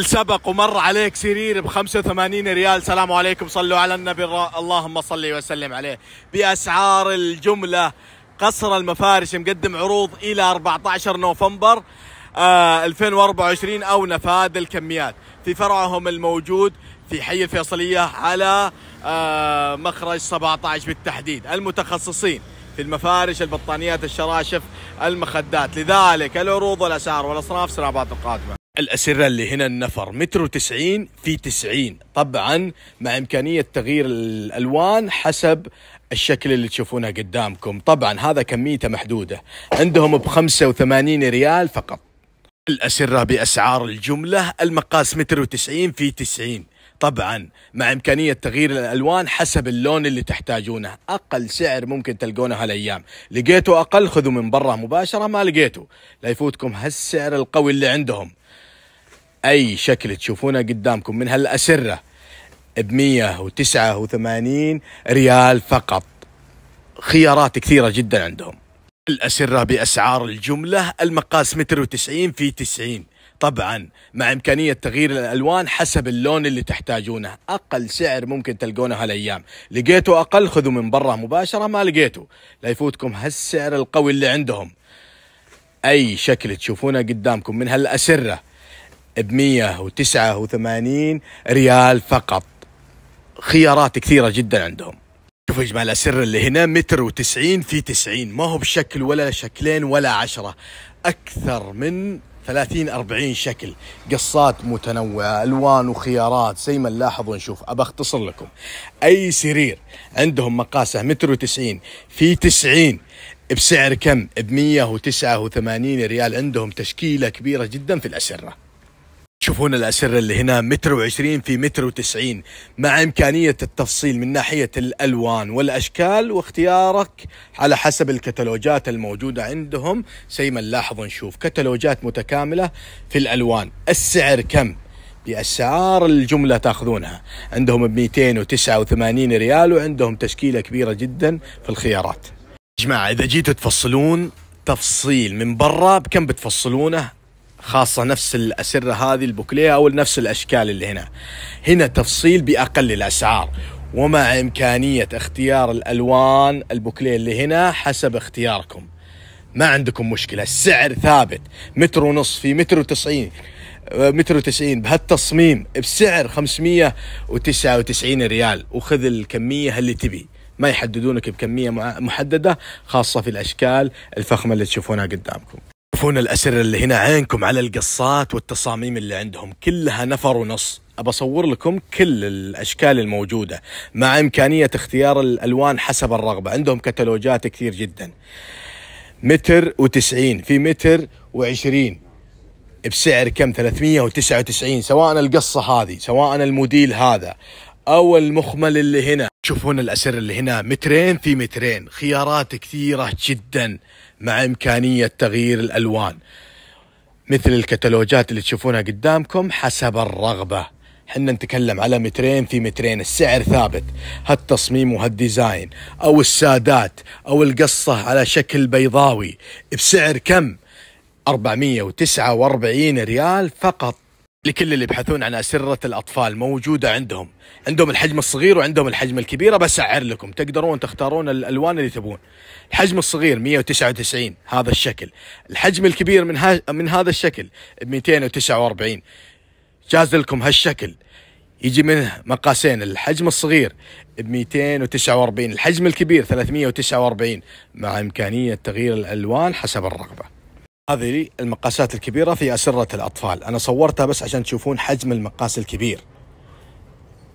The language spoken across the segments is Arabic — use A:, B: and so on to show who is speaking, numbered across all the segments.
A: سبق ومر عليك سرير ب 85 ريال سلام عليكم صلوا على النبي اللهم صل وسلم عليه باسعار الجمله قصر المفارش مقدم عروض الى 14 نوفمبر آه 2024 او نفاد الكميات في فرعهم الموجود في حي الفيصليه على آه مخرج 17 بالتحديد المتخصصين في المفارش البطانيات الشراشف المخدات لذلك العروض والاسعار والاصناف سنابات القادمه الأسرة اللي هنا النفر مترو 90 في 90 طبعا مع إمكانية تغيير الألوان حسب الشكل اللي تشوفونه قدامكم طبعا هذا كميته محدودة عندهم ب 85 ريال فقط الأسرة بأسعار الجملة المقاس متر وتسعين في تسعين طبعا مع إمكانية تغيير الألوان حسب اللون اللي تحتاجونه أقل سعر ممكن تلقونه هالأيام لقيتوا أقل خذوا من برا مباشرة ما لقيتوا لا يفوتكم هالسعر القوي اللي عندهم اي شكل تشوفونه قدامكم من هالاسره ب 189 ريال فقط خيارات كثيره جدا عندهم الاسره باسعار الجمله المقاس متر وتسعين في 90 طبعا مع امكانيه تغيير الالوان حسب اللون اللي تحتاجونه اقل سعر ممكن تلقونه هالايام لقيتوا اقل خذوا من برا مباشره ما لقيتوا لا يفوتكم هالسعر القوي اللي عندهم اي شكل تشوفونه قدامكم من هالاسره ب 189 ريال فقط خيارات كثيرة جدا عندهم شوفوا يا جماعة السر اللي هنا متر و90 في 90 ما هو بشكل ولا شكلين ولا عشرة أكثر من 30 40 شكل قصات متنوعة ألوان وخيارات زي ما نلاحظ ونشوف أبى أختصر لكم أي سرير عندهم مقاسه متر و90 في 90 بسعر كم ب 189 ريال عندهم تشكيلة كبيرة جدا في الأسرة تشوفون الأسرة اللي هنا متر وعشرين في متر وتسعين مع إمكانية التفصيل من ناحية الألوان والأشكال واختيارك على حسب الكتالوجات الموجودة عندهم زي ما نلاحظ نشوف كتالوجات متكاملة في الألوان السعر كم؟ بأسعار الجملة تاخذونها عندهم ب 289 ريال وعندهم تشكيلة كبيرة جدا في الخيارات جماعة إذا جيتوا تفصلون تفصيل من برا بكم بتفصلونه خاصة نفس الأسرة هذه البوكليه أو نفس الأشكال اللي هنا هنا تفصيل بأقل الأسعار ومع إمكانية اختيار الألوان البوكليه اللي هنا حسب اختياركم ما عندكم مشكلة السعر ثابت متر ونص في متر وتسعين آه، متر وتسعين بهالتصميم بسعر 599 ريال وخذ الكمية اللي تبي ما يحددونك بكمية محددة خاصة في الأشكال الفخمة اللي تشوفونها قدامكم تشوفون الأسرة اللي هنا عينكم على القصات والتصاميم اللي عندهم كلها نفر ونص أبى أصور لكم كل الأشكال الموجودة مع إمكانية اختيار الألوان حسب الرغبة عندهم كتالوجات كثير جدا متر وتسعين في متر وعشرين بسعر كم 399 سواء القصة هذه سواء الموديل هذا أو المخمل اللي هنا تشوفون الأسر اللي هنا مترين في مترين خيارات كثيرة جداً مع إمكانية تغيير الألوان مثل الكتالوجات اللي تشوفونها قدامكم حسب الرغبة حنا نتكلم على مترين في مترين السعر ثابت هالتصميم وهالديزاين أو السادات أو القصة على شكل بيضاوي بسعر كم 449 ريال فقط لكل اللي يبحثون عن أسرة الأطفال موجودة عندهم عندهم الحجم الصغير وعندهم الحجم الكبير بسعر لكم تقدرون تختارون الألوان اللي تبون الحجم الصغير 199 هذا الشكل الحجم الكبير من, من هذا الشكل 249 جاز لكم هالشكل يجي منه مقاسين الحجم الصغير ب 249 الحجم الكبير 349 مع إمكانية تغيير الألوان حسب الرغبة هذه المقاسات الكبيرة في أسرة الأطفال أنا صورتها بس عشان تشوفون حجم المقاس الكبير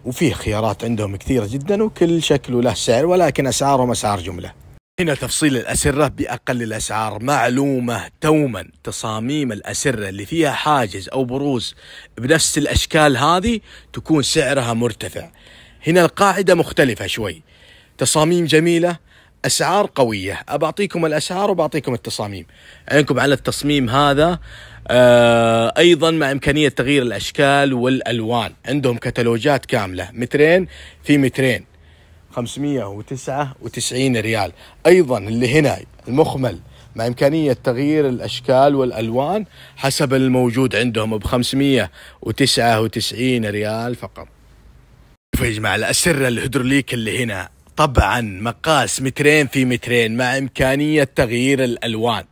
A: وفيه خيارات عندهم كثيرة جدا وكل شكل له سعر ولكن أسعارهم أسعار جملة هنا تفصيل الأسرة بأقل الأسعار معلومة توما تصاميم الأسرة اللي فيها حاجز أو بروز بنفس الأشكال هذه تكون سعرها مرتفع هنا القاعدة مختلفة شوي تصاميم جميلة اسعار قويه أبعطيكم الاسعار وبعطيكم التصاميم عينكم على التصميم هذا آه ايضا مع امكانيه تغيير الاشكال والالوان عندهم كتالوجات كامله مترين في مترين 599 ريال ايضا اللي هنا المخمل مع إمكانية تغيير الأشكال والألوان حسب الموجود عندهم ب 599 ريال فقط يا جماعة الأسرة الهيدروليك اللي هنا طبعا مقاس مترين في مترين مع إمكانية تغيير الألوان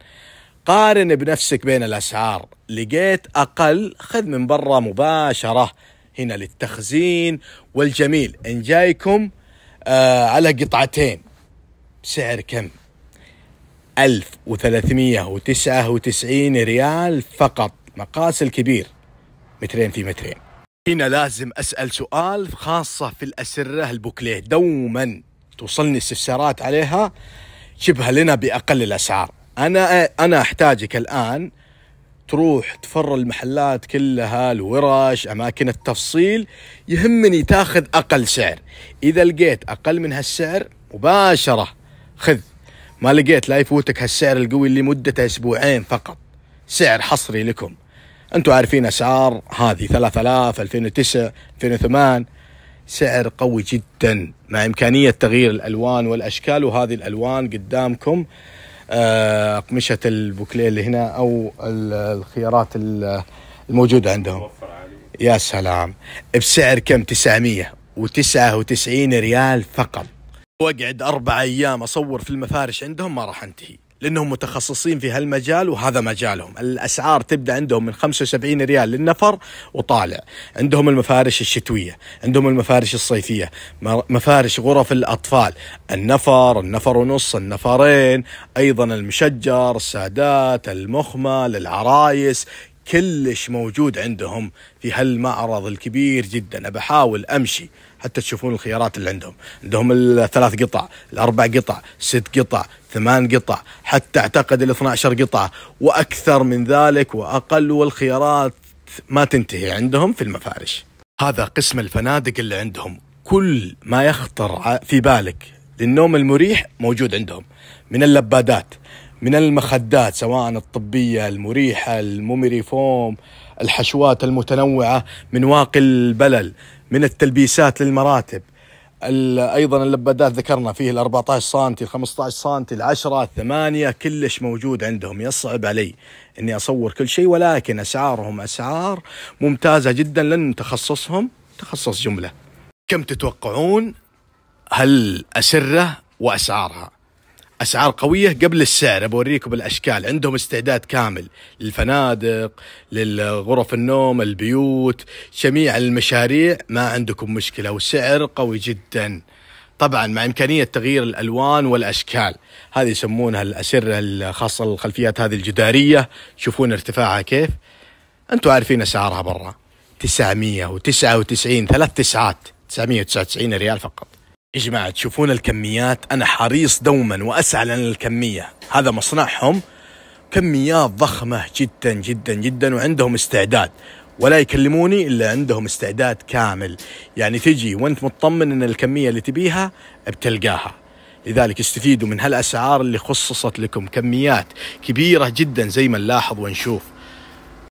A: قارن بنفسك بين الأسعار لقيت أقل خذ من برا مباشرة هنا للتخزين والجميل إن جايكم آه على قطعتين سعر كم 1399 ريال فقط مقاس الكبير مترين في مترين هنا لازم أسأل سؤال خاصة في الأسرة البوكليه دوما توصلني استفسارات عليها شبه لنا باقل الاسعار انا انا احتاجك الان تروح تفر المحلات كلها الورش اماكن التفصيل يهمني تاخذ اقل سعر اذا لقيت اقل من هالسعر مباشره خذ ما لقيت لا يفوتك هالسعر القوي اللي مدته اسبوعين فقط سعر حصري لكم انتم عارفين اسعار هذه 3000 2009 2008 سعر قوي جدا مع إمكانية تغيير الألوان والأشكال وهذه الألوان قدامكم آه، أقمشة البوكليه اللي هنا أو الخيارات الموجودة عندهم يا سلام بسعر كم 999 ريال فقط واقعد أربع أيام أصور في المفارش عندهم ما راح أنتهي لانهم متخصصين في هالمجال وهذا مجالهم، الاسعار تبدا عندهم من 75 ريال للنفر وطالع، عندهم المفارش الشتويه، عندهم المفارش الصيفيه، مفارش غرف الاطفال، النفر، النفر ونص، النفرين، ايضا المشجر، السادات، المخمل، العرايس، كلش موجود عندهم في هالمعرض الكبير جدا بحاول امشي حتى تشوفون الخيارات اللي عندهم عندهم الثلاث قطع الاربع قطع ست قطع ثمان قطع حتى اعتقد ال 12 قطعه واكثر من ذلك واقل والخيارات ما تنتهي عندهم في المفارش هذا قسم الفنادق اللي عندهم كل ما يخطر في بالك للنوم المريح موجود عندهم من اللبادات من المخدات سواء الطبية المريحة الموميري فوم الحشوات المتنوعة من واقي البلل من التلبيسات للمراتب ايضا اللبادات ذكرنا فيه ال 14 سم ال 15 سم ال 10 8 كلش موجود عندهم يصعب علي اني اصور كل شيء ولكن اسعارهم اسعار ممتازه جدا لان تخصصهم تخصص جمله كم تتوقعون هل اسره واسعارها اسعار قويه قبل السعر بوريكم بالاشكال عندهم استعداد كامل للفنادق للغرف النوم البيوت جميع المشاريع ما عندكم مشكله وسعر قوي جدا طبعا مع امكانيه تغيير الالوان والاشكال هذه يسمونها الاسره الخاصه الخلفيات هذه الجداريه شوفون ارتفاعها كيف انتم عارفين اسعارها برا 999 ثلاث تسعات 999 ريال فقط يا جماعة تشوفون الكميات أنا حريص دوما وأسعى لنا الكمية هذا مصنعهم كميات ضخمة جدا جدا جدا وعندهم استعداد ولا يكلموني إلا عندهم استعداد كامل يعني تجي وانت مطمن أن الكمية اللي تبيها بتلقاها لذلك استفيدوا من هالأسعار اللي خصصت لكم كميات كبيرة جدا زي ما نلاحظ ونشوف